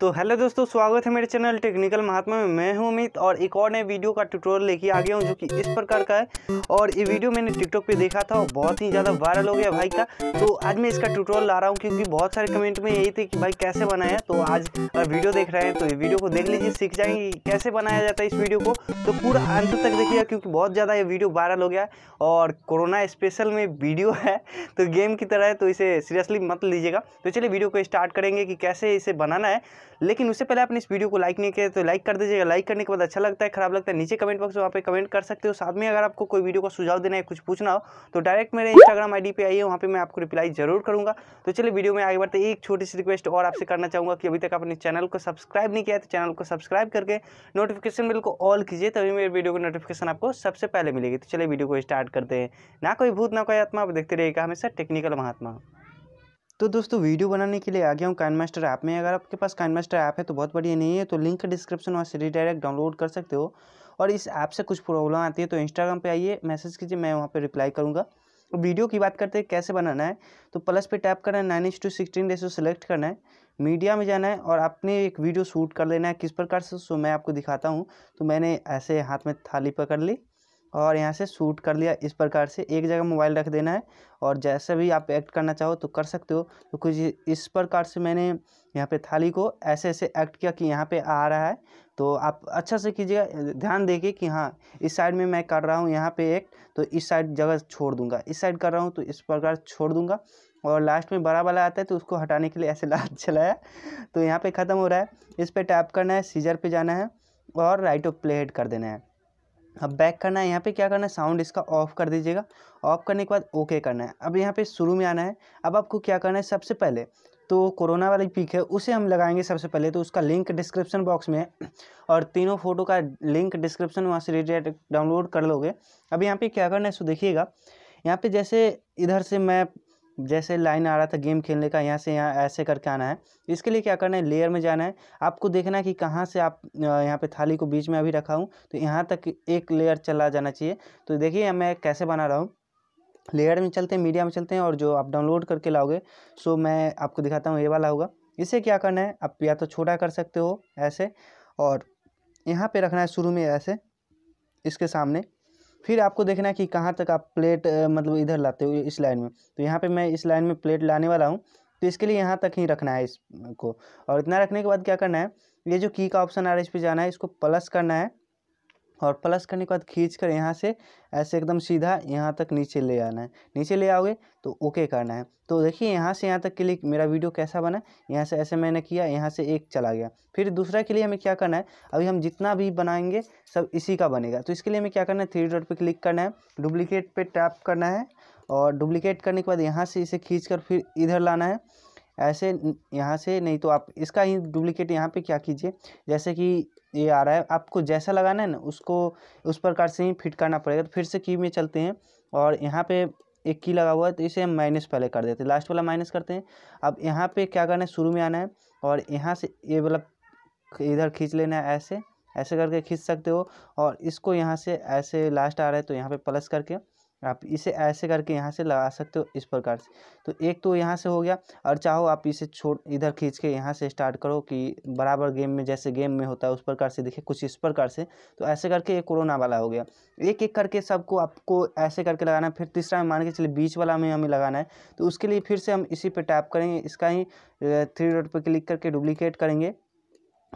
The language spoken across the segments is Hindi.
तो हेलो दोस्तों स्वागत है मेरे चैनल टेक्निकल महात्मा में मैं हूं अमित और एक और नए वीडियो का ट्यूटोरियल लेके आ गया हूं जो कि इस प्रकार का है और ये वीडियो मैंने टिकटॉक पे देखा था और बहुत ही ज़्यादा वायरल हो गया भाई का तो आज मैं इसका ट्यूटोरियल ला रहा हूं क्योंकि बहुत सारे कमेंट में यही थे कि भाई कैसे बनाया तो आज वीडियो देख रहे हैं तो ये वीडियो को देख लीजिए सीख जाएंगे कैसे बनाया जाता है इस वीडियो को तो पूरा अंत तक देखिएगा क्योंकि बहुत ज़्यादा ये वीडियो वायरल हो गया है और कोरोना स्पेशल में वीडियो है तो गेम की तरह है तो इसे सीरियसली मत लीजिएगा तो चलिए वीडियो को स्टार्ट करेंगे कि कैसे इसे बनाना है लेकिन उससे पहले आपने इस वीडियो को लाइक नहीं किया तो लाइक कर दीजिएगा लाइक करने के बाद अच्छा लगता है खराब लगता है नीचे कमेंट बॉक्स में वहाँ पे कमेंट कर सकते हो साथ में अगर आपको कोई वीडियो का सुझाव देना है कुछ पूछना हो तो डायरेक्ट मेरे इंस्टाग्राम आई पे आइए वहाँ पर मैं आपको रिप्लाई जरूर करूँगा तो चलिए वीडियो में आगे बढ़ते एक छोटी सी रिक्वेस्ट और आपसे करना चाहूँगा कि अभी तक आपने चैनल को सब्सक्राइब नहीं किया तो चैनल को सब्सक्राइब करके नोटिफिकेशन बिल को ऑल कीजिए तभी मेरे वीडियो की नोटिफिकेशन आपको सबसे पहले मिलेगी तो चलिए वीडियो को स्टार्ट करते हैं ना कोई भूत ना कोई आत्मा आप देखते रहिएगा हमेशा टेक्निकल महात्मा तो दोस्तों वीडियो बनाने के लिए आ गया हूँ काइन मास्टर ऐप में अगर आपके पास काइन मास्टर ऐप है तो बहुत बढ़िया नहीं है तो लिंक डिस्क्रिप्शन और से डायरेक्ट डाउनलोड कर सकते हो और इस ऐप से कुछ प्रॉब्लम आती है तो इंस्टाग्राम पे आइए मैसेज कीजिए मैं वहाँ पे रिप्लाई करूँगा वीडियो की बात करते हैं कैसे बनाना है तो प्लस पे टैप करना है nine inch to sixteen ratio select करना है मीडिया में जाना है और अपने एक वीडियो शूट कर लेना है किस प्रकार से सो मैं आपको दिखाता हूँ तो मैंने ऐसे हाथ में थाली पकड़ ली और यहाँ से सूट कर लिया इस प्रकार से एक जगह मोबाइल रख देना है और जैसे भी आप एक्ट करना चाहो तो कर सकते हो तो कुछ इस प्रकार से मैंने यहाँ पे थाली को ऐसे ऐसे एक्ट किया कि यहाँ पे आ रहा है तो आप अच्छा से कीजिएगा ध्यान देखिए कि हाँ इस साइड में मैं कर रहा हूँ यहाँ पे एक्ट तो इस साइड जगह छोड़ दूंगा इस साइड कर रहा हूँ तो इस प्रकार छोड़ दूंगा और लास्ट में बड़ा वाला आता है तो उसको हटाने के लिए ऐसे लाद चलाया तो यहाँ पर ख़त्म हो रहा है इस पर टैप करना है सीजर पर जाना है और राइट ऑफ प्ले हेड कर देना है अब बैक करना है यहाँ पे क्या करना है साउंड इसका ऑफ़ कर दीजिएगा ऑफ़ करने के बाद ओके करना है अब यहाँ पे शुरू में आना है अब आपको क्या करना है सबसे पहले तो कोरोना वाली पिक है उसे हम लगाएंगे सबसे पहले तो उसका लिंक डिस्क्रिप्शन बॉक्स में है और तीनों फ़ोटो का लिंक डिस्क्रिप्शन वहाँ से रिलेटेड डाउनलोड कर लोगे अब यहाँ पे क्या करना है सो देखिएगा यहाँ पे जैसे इधर से मैं जैसे लाइन आ रहा था गेम खेलने का यहाँ से यहाँ ऐसे करके आना है इसके लिए क्या करना है लेयर में जाना है आपको देखना है कि कहाँ से आप यहाँ पे थाली को बीच में अभी रखा हूँ तो यहाँ तक एक लेयर चला जाना चाहिए तो देखिए मैं कैसे बना रहा हूँ लेयर में चलते हैं मीडिया में चलते हैं और जो आप डाउनलोड करके लाओगे सो मैं आपको दिखाता हूँ ये वाला होगा इसे क्या करना है आप या तो छोटा कर सकते हो ऐसे और यहाँ पर रखना है शुरू में ऐसे इसके सामने फिर आपको देखना है कि कहाँ तक आप प्लेट मतलब इधर लाते हो इस लाइन में तो यहाँ पे मैं इस लाइन में प्लेट लाने वाला हूँ तो इसके लिए यहाँ तक ही रखना है इसको और इतना रखने के बाद क्या करना है ये जो की का ऑप्शन आ रहा है इस पर जाना है इसको प्लस करना है और प्लस करने के बाद खींच कर यहाँ से ऐसे एकदम सीधा यहाँ तक नीचे ले आना है नीचे ले आओगे तो ओके करना है तो देखिए यहाँ से यहाँ तक के लिए मेरा वीडियो कैसा बना यहाँ से ऐसे मैंने किया यहाँ से एक चला गया फिर दूसरा के लिए हमें क्या करना है अभी हम जितना भी बनाएंगे सब इसी का बनेगा तो इसके लिए हमें क्या करना है थ्री डॉट पर क्लिक करना है डुप्लीकेट पर टैप करना है और डुप्लीकेट करने के बाद यहाँ से इसे खींच कर फिर इधर लाना है ऐसे यहाँ से नहीं तो आप इसका ही डुप्लीकेट यहाँ पे क्या कीजिए जैसे कि ये आ रहा है आपको जैसा लगाना है ना उसको उस प्रकार से ही फिट करना पड़ेगा तो फिर से की में चलते हैं और यहाँ पे एक की लगा हुआ है तो इसे हम माइनस पहले कर देते हैं लास्ट वाला माइनस करते हैं अब यहाँ पे क्या करना है शुरू में आना है और यहाँ से ये मतलब इधर खींच लेना है ऐसे ऐसे करके खींच सकते हो और इसको यहाँ से ऐसे लास्ट आ रहा है तो यहाँ पर प्लस करके आप इसे ऐसे करके यहाँ से लगा सकते हो इस प्रकार से तो एक तो यहाँ से हो गया और चाहो आप इसे छोड़ इधर खींच के यहाँ से स्टार्ट करो कि बराबर गेम में जैसे गेम में होता है उस प्रकार से देखिए कुछ इस प्रकार से तो ऐसे करके ये कोरोना वाला हो गया एक एक करके सबको आपको ऐसे करके लगाना है फिर तीसरा में मान के चलिए बीच वाला में हमें लगाना है तो उसके लिए फिर से हम इसी पर टैप करेंगे इसका ही थ्री डॉट पर क्लिक करके डुप्लीकेट करेंगे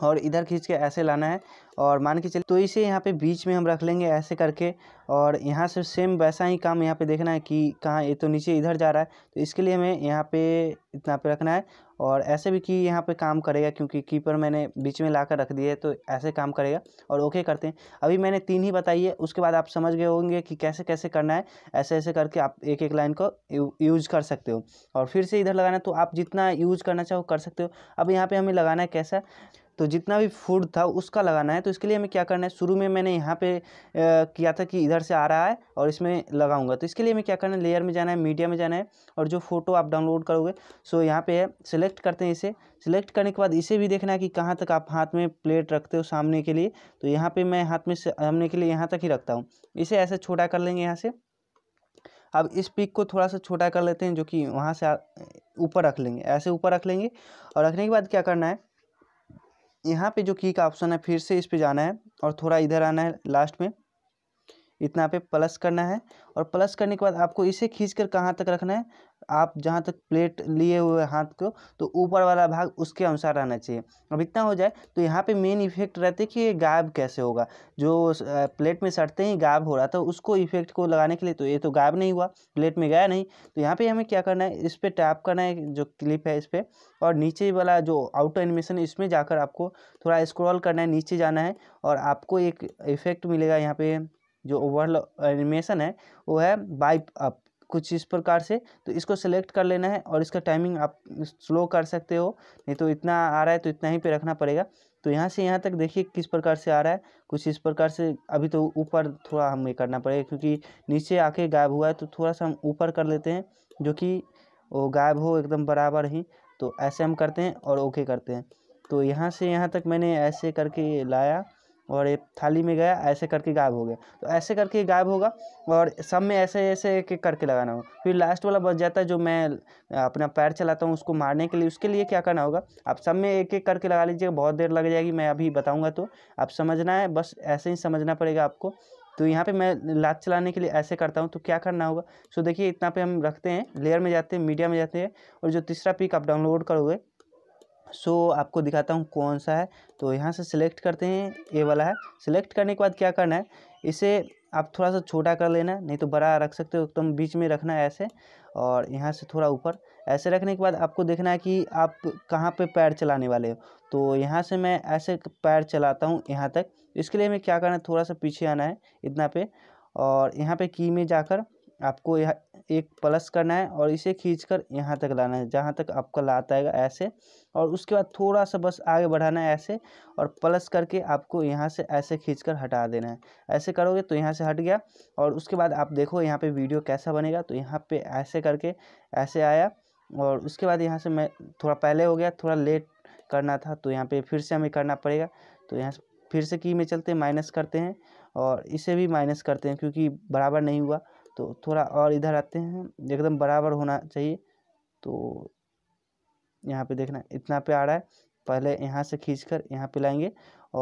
और इधर खींच के ऐसे लाना है और मान के चलिए तो इसे यहाँ पे बीच में हम रख लेंगे ऐसे करके और यहाँ से सेम वैसा ही काम यहाँ पे देखना है कि कहाँ ये तो नीचे इधर जा रहा है तो इसके लिए हमें यहाँ पे इतना पे रखना है और ऐसे भी कि यहाँ पे काम करेगा क्योंकि कीपर मैंने बीच में ला कर रख दिया है तो ऐसे काम करेगा और ओके करते हैं अभी मैंने तीन ही बताई है उसके बाद आप समझ गए होंगे कि कैसे कैसे करना है ऐसे ऐसे करके आप एक एक लाइन को यूज कर सकते हो और फिर से इधर लगाना है तो आप जितना यूज करना चाहो कर सकते हो अब यहाँ पर हमें लगाना है कैसा तो जितना भी फूड था उसका लगाना है तो इसके लिए हमें क्या करना है शुरू में मैंने यहाँ पे किया था कि इधर से आ रहा है और इसमें लगाऊंगा तो इसके लिए हमें क्या करना है लेयर में जाना है मीडिया में जाना है और जो फोटो आप डाउनलोड करोगे सो यहाँ पे है सिलेक्ट करते हैं इसे सिलेक्ट करने के बाद इसे भी देखना है कि कहाँ तक आप हाथ में प्लेट रखते हो सामने के लिए तो यहाँ पर मैं हाथ में सामने के लिए यहाँ तक ही रखता हूँ इसे ऐसे छोटा कर लेंगे यहाँ से अब इस पिक को थोड़ा सा छोटा कर लेते हैं जो कि वहाँ से ऊपर रख लेंगे ऐसे ऊपर रख लेंगे और रखने के बाद क्या करना है यहाँ पे जो की का ऑप्शन है फिर से इस पे जाना है और थोड़ा इधर आना है लास्ट में इतना पे प्लस करना है और प्लस करने के बाद आपको इसे खींच कर कहाँ तक रखना है आप जहाँ तक प्लेट लिए हुए हाथ को तो ऊपर वाला भाग उसके अनुसार आना चाहिए अब इतना हो जाए तो यहाँ पे मेन इफेक्ट रहते कि ये गायब कैसे होगा जो प्लेट में सटते ही गायब हो रहा था उसको इफेक्ट को लगाने के लिए तो ये तो गायब नहीं हुआ प्लेट में गया नहीं तो यहाँ पे हमें क्या करना है इस पर टैप करना है जो क्लिप है इस पर और नीचे वाला जो आउटर एनिमेशन इसमें जाकर आपको थोड़ा स्क्रॉल करना है नीचे जाना है और आपको एक इफेक्ट मिलेगा यहाँ पर जो ओवरऑल एनिमेशन है वो है बाइप अप कुछ इस प्रकार से तो इसको सेलेक्ट कर लेना है और इसका टाइमिंग आप स्लो कर सकते हो नहीं तो इतना आ रहा है तो इतना ही पे रखना पड़ेगा तो यहाँ से यहाँ तक देखिए किस प्रकार से आ रहा है कुछ इस प्रकार से अभी तो ऊपर थोड़ा हमें करना पड़ेगा क्योंकि नीचे आके गायब हुआ है तो थोड़ा सा हम ऊपर कर लेते हैं जो कि वो गायब हो एकदम बराबर ही तो ऐसे हम करते हैं और ओके करते हैं तो यहाँ से यहाँ तक मैंने ऐसे करके लाया और ये थाली में गया ऐसे करके गायब हो गया तो ऐसे करके गायब होगा और सब में ऐसे ऐसे एक एक करके लगाना होगा फिर लास्ट वाला बच जाता है जो मैं अपना पैर चलाता हूँ उसको मारने के लिए उसके लिए क्या करना होगा आप सब में एक एक करके लगा लीजिएगा बहुत देर लग जाएगी मैं अभी बताऊँगा तो आप समझना है बस ऐसे ही समझना पड़ेगा आपको तो यहाँ पे मैं लात चलाने के लिए ऐसे करता हूँ तो क्या करना होगा सो देखिए इतना पे हम रखते हैं लेयर में जाते हैं मीडिया में जाते हैं और जो तीसरा पिक आप डाउनलोड करोगे सो so, आपको दिखाता हूँ कौन सा है तो यहाँ से सिलेक्ट करते हैं ये वाला है सिलेक्ट करने के बाद क्या करना है इसे आप थोड़ा सा छोटा कर लेना नहीं तो बड़ा रख सकते हो एकदम तो बीच में रखना है ऐसे और यहाँ से थोड़ा ऊपर ऐसे रखने के बाद आपको देखना है कि आप कहाँ पे पैर चलाने वाले हो तो यहाँ से मैं ऐसे पैर चलाता हूँ यहाँ तक इसके लिए हमें क्या करना है थोड़ा सा पीछे आना है इतना पे और यहाँ पे की में जाकर आपको यह एक प्लस करना है और इसे खींच कर यहाँ तक लाना है जहाँ तक आपका लात आएगा ऐसे और उसके बाद थोड़ा सा बस आगे बढ़ाना है ऐसे और प्लस करके आपको यहाँ से ऐसे खींच कर हटा देना है ऐसे करोगे तो यहाँ से हट गया और उसके बाद आप देखो यहाँ पर वीडियो कैसा बनेगा तो यहाँ पर ऐसे करके ऐसे आया और उसके बाद यहाँ से मैं थोड़ा पहले हो गया थोड़ा लेट करना था तो यहाँ पर फिर से हमें करना पड़ेगा तो यहाँ फिर से की में चलते हैं माइनस करते हैं और इसे भी माइनस करते हैं क्योंकि बराबर नहीं हुआ तो थोड़ा और इधर आते हैं एकदम बराबर होना चाहिए तो यहाँ पे देखना इतना पे आ रहा है पहले यहाँ से खींच कर यहाँ पे लाएंगे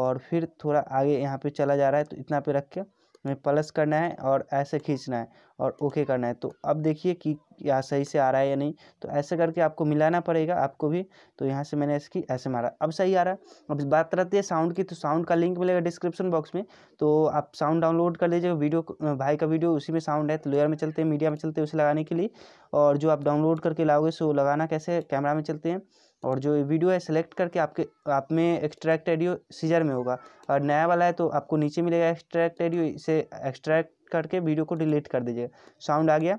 और फिर थोड़ा आगे यहाँ पे चला जा रहा है तो इतना पे रख के हमें प्लस करना है और ऐसे खींचना है और ओके करना है तो अब देखिए कि यहाँ सही से आ रहा है या नहीं तो ऐसे करके आपको मिलाना पड़ेगा आपको भी तो यहाँ से मैंने इसकी ऐसे मारा अब सही आ रहा है अब बात रहती है साउंड की तो साउंड का लिंक मिलेगा डिस्क्रिप्शन बॉक्स में तो आप साउंड डाउनलोड कर लीजिएगा वीडियो भाई का वीडियो उसी में साउंड है तो लेयर में चलते हैं मीडिया में चलते हैं उसे लगाने के लिए और जो आप डाउनलोड करके लाओगे सो लगाना कैसे कैमरा में चलते हैं और जो वीडियो है सेलेक्ट करके आपके आप में एक्सट्रैक्ट एडियो सीजर में होगा और नया वाला है तो आपको नीचे मिलेगा एक्सट्रैक्ट एडियो इसे एक्सट्रैक्ट करके वीडियो को डिलीट कर दीजिए साउंड आ गया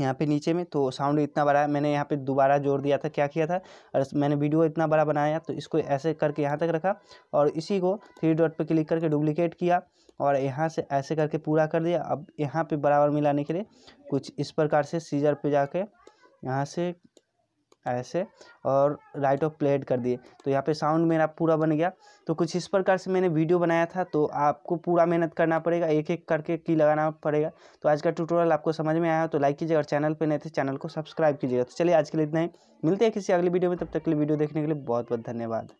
यहाँ पे नीचे में तो साउंड इतना बड़ा है मैंने यहाँ पे दोबारा जोड़ दिया था क्या किया था और मैंने वीडियो इतना बड़ा बनाया तो इसको ऐसे करके यहाँ तक रखा और इसी को थ्री डॉट पे क्लिक करके डुप्लिकेट किया और यहाँ से ऐसे करके पूरा कर दिया अब यहाँ पे बराबर मिलाने के लिए कुछ इस प्रकार से सीजर पे जाके यहाँ से ऐसे और राइट ऑफ प्लेड कर दिए तो यहाँ पे साउंड मेरा पूरा बन गया तो कुछ इस प्रकार से मैंने वीडियो बनाया था तो आपको पूरा मेहनत करना पड़ेगा एक एक करके की लगाना पड़ेगा तो आज का ट्यूटोरियल आपको समझ में आया तो लाइक कीजिएगा और चैनल पर नहीं थे चैनल को सब्सक्राइब कीजिएगा तो चलिए आज के लिए इतना ही मिलते हैं किसी अगली वीडियो में तब तक के लिए वीडियो देखने के लिए बहुत बहुत धन्यवाद